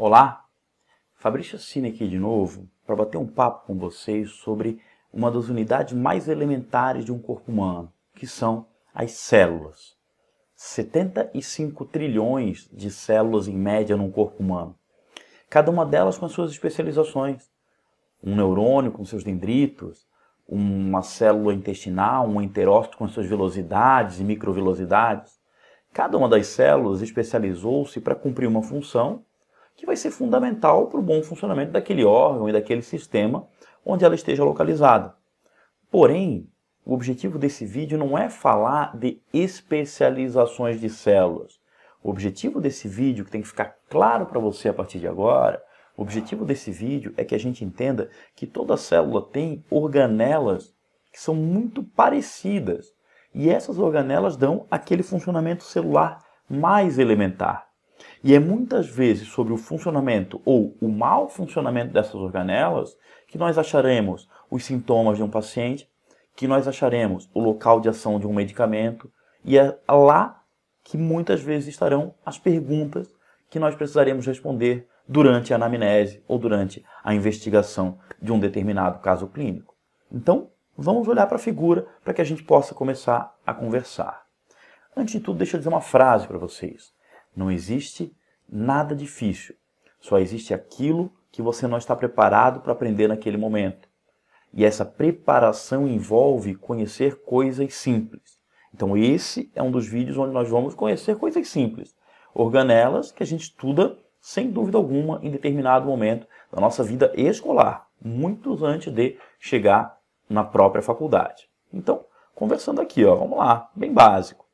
Olá, Fabrício Assine aqui de novo para bater um papo com vocês sobre uma das unidades mais elementares de um corpo humano, que são as células. 75 trilhões de células em média num corpo humano. Cada uma delas com as suas especializações. Um neurônio com seus dendritos, uma célula intestinal, um enterócito com suas velocidades e microvelocidades. Cada uma das células especializou-se para cumprir uma função que vai ser fundamental para o bom funcionamento daquele órgão e daquele sistema onde ela esteja localizada. Porém, o objetivo desse vídeo não é falar de especializações de células. O objetivo desse vídeo, que tem que ficar claro para você a partir de agora, o objetivo desse vídeo é que a gente entenda que toda célula tem organelas que são muito parecidas. E essas organelas dão aquele funcionamento celular mais elementar. E é muitas vezes sobre o funcionamento ou o mau funcionamento dessas organelas que nós acharemos os sintomas de um paciente, que nós acharemos o local de ação de um medicamento, e é lá que muitas vezes estarão as perguntas que nós precisaremos responder durante a anamnese ou durante a investigação de um determinado caso clínico. Então, vamos olhar para a figura para que a gente possa começar a conversar. Antes de tudo, deixa eu dizer uma frase para vocês. Não existe nada difícil. Só existe aquilo que você não está preparado para aprender naquele momento. E essa preparação envolve conhecer coisas simples. Então esse é um dos vídeos onde nós vamos conhecer coisas simples, organelas que a gente estuda sem dúvida alguma em determinado momento da nossa vida escolar, muitos antes de chegar na própria faculdade. Então, conversando aqui, ó, vamos lá, bem básico.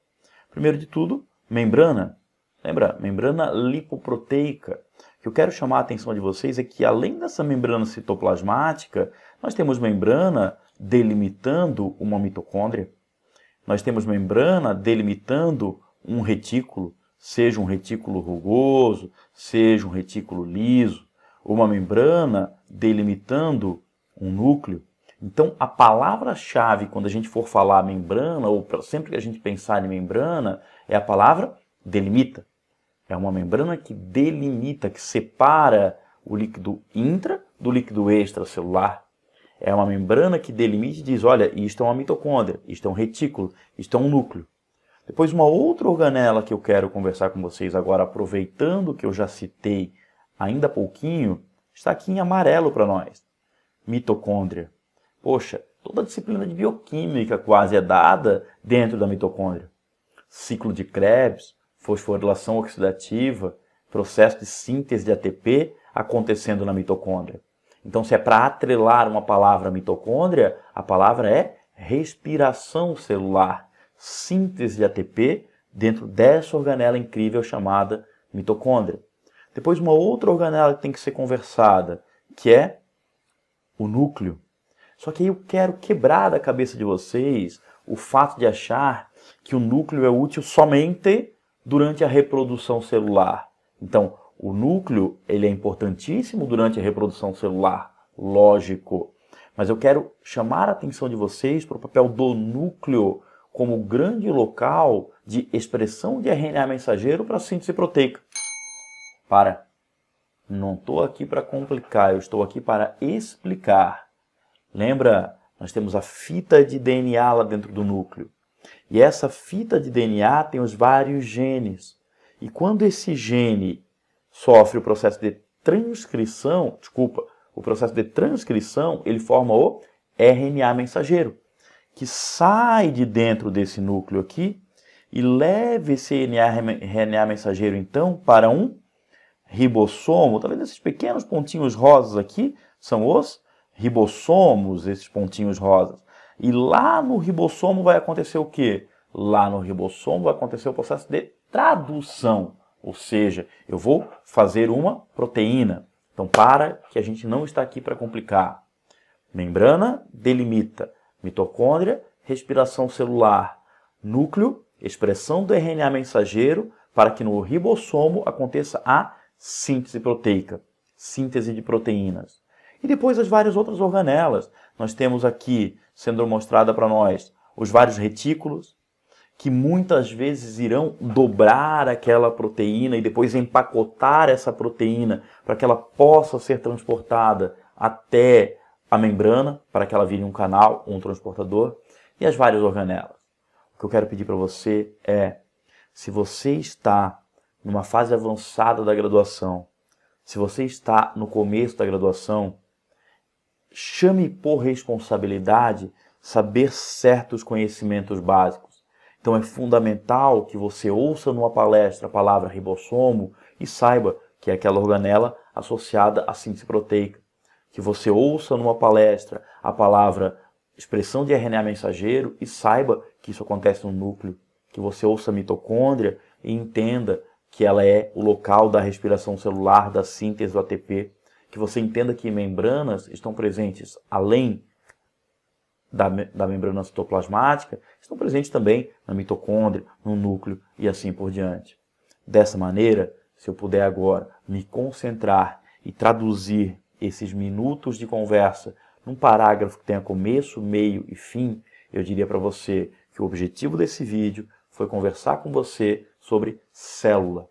Primeiro de tudo, membrana Lembra? Membrana lipoproteica. O que eu quero chamar a atenção de vocês é que além dessa membrana citoplasmática, nós temos membrana delimitando uma mitocôndria. Nós temos membrana delimitando um retículo, seja um retículo rugoso, seja um retículo liso, uma membrana delimitando um núcleo. Então, a palavra-chave quando a gente for falar membrana, ou sempre que a gente pensar em membrana, é a palavra delimita. É uma membrana que delimita, que separa o líquido intra do líquido extracelular. É uma membrana que delimita e diz, olha, isto é uma mitocôndria, isto é um retículo, isto é um núcleo. Depois uma outra organela que eu quero conversar com vocês agora, aproveitando que eu já citei ainda há pouquinho, está aqui em amarelo para nós. Mitocôndria. Poxa, toda a disciplina de bioquímica quase é dada dentro da mitocôndria. Ciclo de Krebs, fosforilação oxidativa, processo de síntese de ATP acontecendo na mitocôndria. Então, se é para atrelar uma palavra mitocôndria, a palavra é respiração celular, síntese de ATP dentro dessa organela incrível chamada mitocôndria. Depois, uma outra organela que tem que ser conversada, que é o núcleo. Só que aí eu quero quebrar da cabeça de vocês o fato de achar que o núcleo é útil somente durante a reprodução celular. Então, o núcleo ele é importantíssimo durante a reprodução celular, lógico. Mas eu quero chamar a atenção de vocês para o papel do núcleo como grande local de expressão de RNA mensageiro para a síntese proteica. Para. Não estou aqui para complicar, eu estou aqui para explicar. Lembra, nós temos a fita de DNA lá dentro do núcleo. E essa fita de DNA tem os vários genes. E quando esse gene sofre o processo de transcrição, desculpa, o processo de transcrição, ele forma o RNA mensageiro, que sai de dentro desse núcleo aqui e leva esse RNA mensageiro então para um ribossomo. Talvez tá esses pequenos pontinhos rosas aqui são os ribossomos, esses pontinhos rosas. E lá no ribossomo vai acontecer o quê? Lá no ribossomo vai acontecer o processo de tradução, ou seja, eu vou fazer uma proteína. Então, para que a gente não está aqui para complicar. Membrana delimita mitocôndria, respiração celular, núcleo, expressão do RNA mensageiro, para que no ribossomo aconteça a síntese proteica, síntese de proteínas. E depois as várias outras organelas. Nós temos aqui, sendo mostrada para nós, os vários retículos, que muitas vezes irão dobrar aquela proteína e depois empacotar essa proteína para que ela possa ser transportada até a membrana, para que ela vire um canal, um transportador, e as várias organelas. O que eu quero pedir para você é, se você está numa fase avançada da graduação, se você está no começo da graduação, chame por responsabilidade saber certos conhecimentos básicos. Então é fundamental que você ouça numa palestra a palavra ribossomo e saiba que é aquela organela associada à síntese proteica. Que você ouça numa palestra a palavra expressão de RNA mensageiro e saiba que isso acontece no núcleo. Que você ouça a mitocôndria e entenda que ela é o local da respiração celular, da síntese do ATP que você entenda que membranas estão presentes além da, da membrana citoplasmática, estão presentes também na mitocôndria, no núcleo e assim por diante. Dessa maneira, se eu puder agora me concentrar e traduzir esses minutos de conversa num parágrafo que tenha começo, meio e fim, eu diria para você que o objetivo desse vídeo foi conversar com você sobre célula,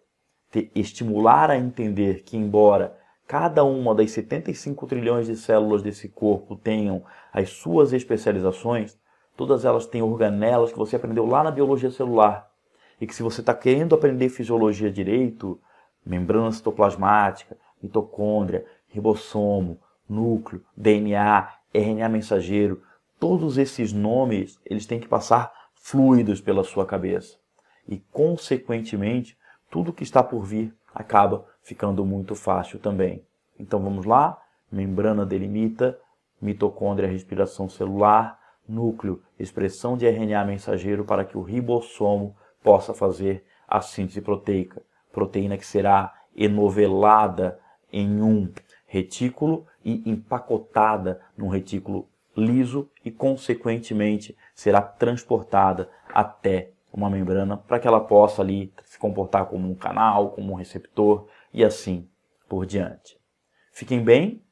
te estimular a entender que, embora cada uma das 75 trilhões de células desse corpo tenham as suas especializações, todas elas têm organelas que você aprendeu lá na biologia celular. E que se você está querendo aprender fisiologia direito, membrana citoplasmática, mitocôndria, ribossomo, núcleo, DNA, RNA mensageiro, todos esses nomes, eles têm que passar fluidos pela sua cabeça. E, consequentemente, tudo que está por vir acaba ficando muito fácil também. Então vamos lá, membrana delimita, mitocôndria, respiração celular, núcleo, expressão de RNA mensageiro para que o ribossomo possa fazer a síntese proteica, proteína que será enovelada em um retículo e empacotada num retículo liso e, consequentemente, será transportada até uma membrana para que ela possa ali se comportar como um canal, como um receptor e assim por diante. Fiquem bem,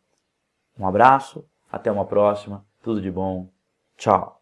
um abraço, até uma próxima, tudo de bom, tchau!